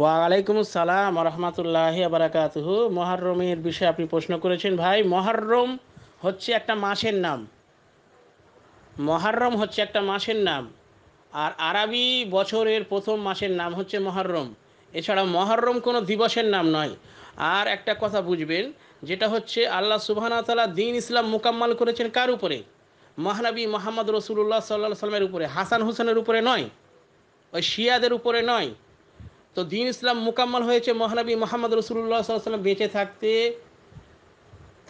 ওয়ালাইকুম সালাম রহমতুল্লাহ আবরাকাতহ মহারমের বিষয়ে আপনি প্রশ্ন করেছেন ভাই মহারম হচ্ছে একটা মাসের নাম মহারম হচ্ছে একটা মাসের নাম আর আরবি বছরের প্রথম মাসের নাম হচ্ছে মহারম এছাড়া মহারম কোনো দিবসের নাম নয় আর একটা কথা বুঝবেন যেটা হচ্ছে আল্লাহ সুবাহতালা দিন ইসলাম মোকাম্মাল করেছেন কার উপরে মহানবী মোহাম্মদ রসুল্লাহ সাল্লাহ সাল্লামের উপরে হাসান হুসেনের উপরে নয় ওই শিয়াদের উপরে নয় তো দিন ইসলাম মোকাম্মল হয়েছে মহানবী মোহাম্মদ রসুল্লাহ সাল্লাম বেঁচে থাকতে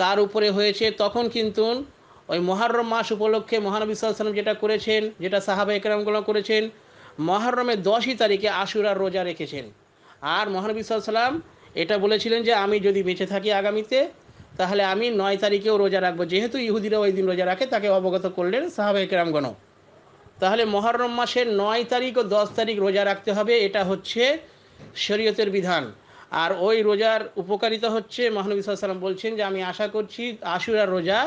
তার উপরে হয়েছে তখন কিন্তু ওই মহারম মাস উপলক্ষে মহানবী সাল্লাম যেটা করেছেন যেটা সাহাবা একরামগুলো করেছেন মহারমের দশই তারিখে আশুরার রোজা রেখেছেন আর মহানবী সাল্লাম এটা বলেছিলেন যে আমি যদি বেঁচে থাকি আগামীতে তাহলে আমি নয় তারিখেও রোজা রাখবো যেহেতু ইহুদিরা ওই দিন রোজা রাখে তাকে অবগত করলেন সাহাবা একরামগণ তাহলে মহরম মাসের নয় তারিখ ও দশ তারিখ রোজা রাখতে হবে এটা হচ্ছে শরীয়তের বিধান আর ওই রোজার উপকারিতা হচ্ছে মহানবী সাল্লাম বলছেন যে আমি আশা করছি আশুরা রোজা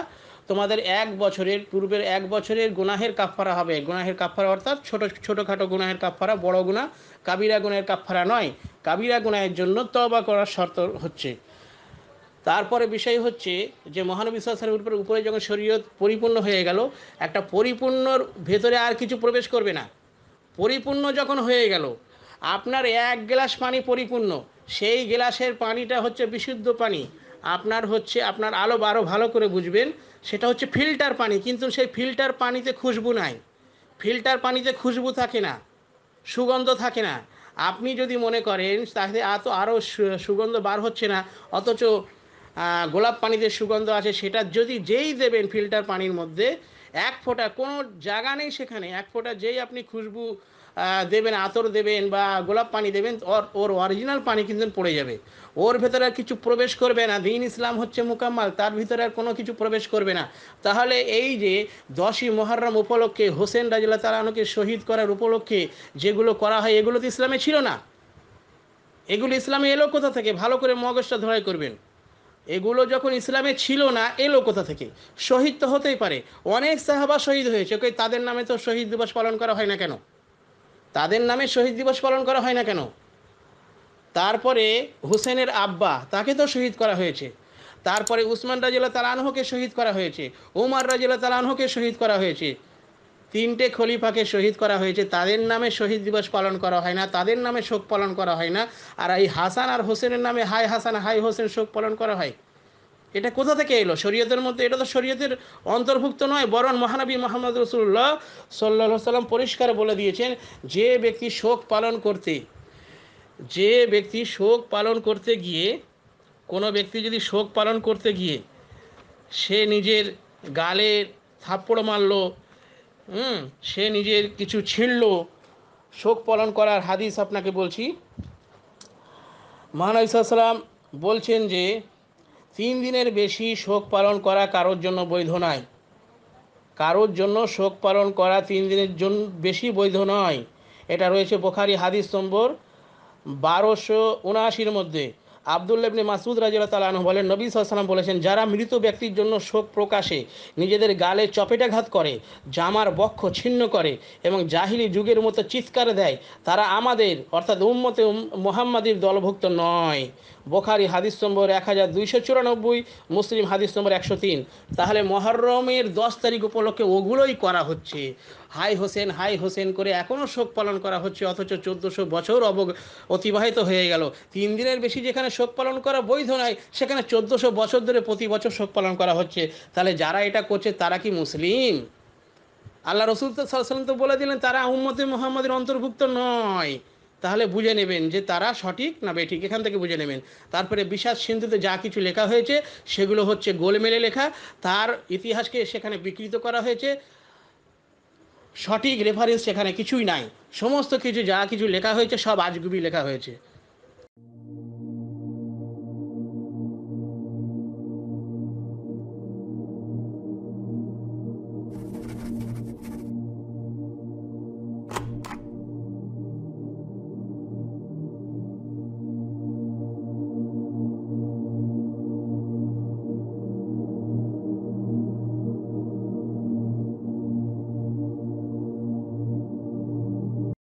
তোমাদের এক বছরের পূর্বের এক বছরের গুনাহের কাফফারা হবে গুনাহের কাফফারা অর্থাৎ ছোট ছোটোখাটো গুনাহের কাফফারা বড় গুণা কাবিরা গুণের কাফফারা নয় কাবিরা গুনাহের জন্য তবা করার শর্ত হচ্ছে তারপরে বিষয় হচ্ছে যে মহানবী সাল্লামের উপরে উপরে যখন শরীয়ত পরিপূর্ণ হয়ে গেল একটা পরিপূর্ণর ভেতরে আর কিছু প্রবেশ করবে না পরিপূর্ণ যখন হয়ে গেল আপনার এক গ্লাস পানি পরিপূর্ণ সেই গ্লাসের পানিটা হচ্ছে বিশুদ্ধ পানি আপনার হচ্ছে আপনার আলো বারো ভালো করে বুঝবেন সেটা হচ্ছে ফিল্টার পানি কিন্তু সেই ফিল্টার পানিতে খুশবু নাই ফিল্টার পানিতে খুশবু থাকে না সুগন্ধ থাকে না আপনি যদি মনে করেন তাহলে এত আরও সুগন্ধ বার হচ্ছে না অথচ গোলাপ পানিতে সুগন্ধ আছে সেটা যদি যেই দেবেন ফিল্টার পানির মধ্যে এক ফোঁটা কোনো জায়গা নেই সেখানে এক ফোঁটা যেই আপনি খুশবু দেবেন আতর দেবেন বা গোলাপ পানি দেবেন ওর ওর অরিজিনাল পানি কিন্তু পড়ে যাবে ওর ভেতরে আর কিছু প্রবেশ করবে না দিন ইসলাম হচ্ছে মোকাম্মাল তার ভিতরে আর কোনো কিছু প্রবেশ করবে না তাহলে এই যে দশই মহরম উপলক্ষে হোসেন রাজিল্লা তালানুকে শহীদ করার উপলক্ষে যেগুলো করা হয় এগুলো তো ইসলামে ছিল না এগুলো ইসলামে এলো কোথা থেকে ভালো করে মগজটা ধরাই করবেন এগুলো যখন ইসলামে ছিল না এলো কোথা থেকে শহীদ তো হতেই পারে অনেক সাহাবা শহীদ হয়েছে কই তাদের নামে তো শহীদ দিবস পালন করা হয় না কেন তাদের নামে শহীদ দিবস পালন করা হয় না কেন তারপরে হুসেনের আব্বা তাকে তো শহীদ করা হয়েছে তারপরে উসমান রাজিল্লা তালানহকে শহীদ করা হয়েছে উমার রাজিল্লা তালানহকে শহীদ করা হয়েছে তিনটে খলিফাকে শহীদ করা হয়েছে তাদের নামে শহীদ দিবস পালন করা হয় না তাদের নামে শোক পালন করা হয় না আর এই হাসান আর হোসেনের নামে হাই হাসান হাই হোসেন শোক পালন করা হয় এটা কোথা থেকে এলো শরীয়তের মধ্যে এটা তো শরীয়তের অন্তর্ভুক্ত নয় বরং মহানবী মোহাম্মদ রসুল্লাহ সাল্লা সাল্লাম পরিষ্কার বলে দিয়েছেন যে ব্যক্তি শোক পালন করতে যে ব্যক্তি শোক পালন করতে গিয়ে কোনো ব্যক্তি যদি শোক পালন করতে গিয়ে সে নিজের গালের থাপ্পড় মারলো হুম সে নিজের কিছু ছিঁড়ল শোক পালন করার হাদিস আপনাকে বলছি মহানবী সাল্লাম বলছেন যে তিন দিনের বেশি শোক পালন করা কারোর জন্য বৈধ নয় কারোর জন্য শোক পালন করা তিন দিনের জন্য বেশি বৈধ নয় এটা রয়েছে বোখারি হাদিস নম্বর বারোশো উনআশির মধ্যে আবদুল্লাবনে মাসুদ রাজিয়াল তালাহ বলেন নবী সালাম বলেছেন যারা মৃত ব্যক্তির জন্য শোক প্রকাশে নিজেদের গালে চপেটাঘাত করে জামার বক্ষ ছিন্ন করে এবং জাহিলি যুগের মতো চিৎকার দেয় তারা আমাদের অর্থাৎ উম্মতে মোহাম্মদীর দলভুক্ত নয় বোখারি হাদিস নম্বর এক হাজার দুইশো চুরানব্বই মুসলিম হাদিস নম্বর একশো তিন তাহলে মহরমের দশ তারিখ উপলক্ষে ওগুলোই করা হচ্ছে হাই হোসেন হাই হোসেন করে এখনও শোক পালন করা হচ্ছে অথচ চোদ্দোশো বছর অব অতিবাহিত হয়ে গেল তিন দিনের বেশি যেখানে শোক পালন করা বৈধ নয় সেখানে চোদ্দশো বছর ধরে প্রতি বছর শোক পালন করা হচ্ছে তাহলে যারা এটা করছে তারা কি মুসলিম আল্লাহ রসুল তো সাল্লাম তো বলে দিলেন তারা উম্মতে মোহাম্মদের অন্তর্ভুক্ত নয় তাহলে বুঝে নেবেন যে তারা সঠিক না বেঠিক এখান থেকে বুঝে নেবেন তারপরে বিশ্বাস সিন্ধুতে যা কিছু লেখা হয়েছে সেগুলো হচ্ছে গোলমেলে লেখা তার ইতিহাসকে সেখানে বিকৃত করা হয়েছে সঠিক রেফারেন্স সেখানে কিছুই নাই সমস্ত কিছু যা কিছু লেখা হয়েছে সব আজগুবি লেখা হয়েছে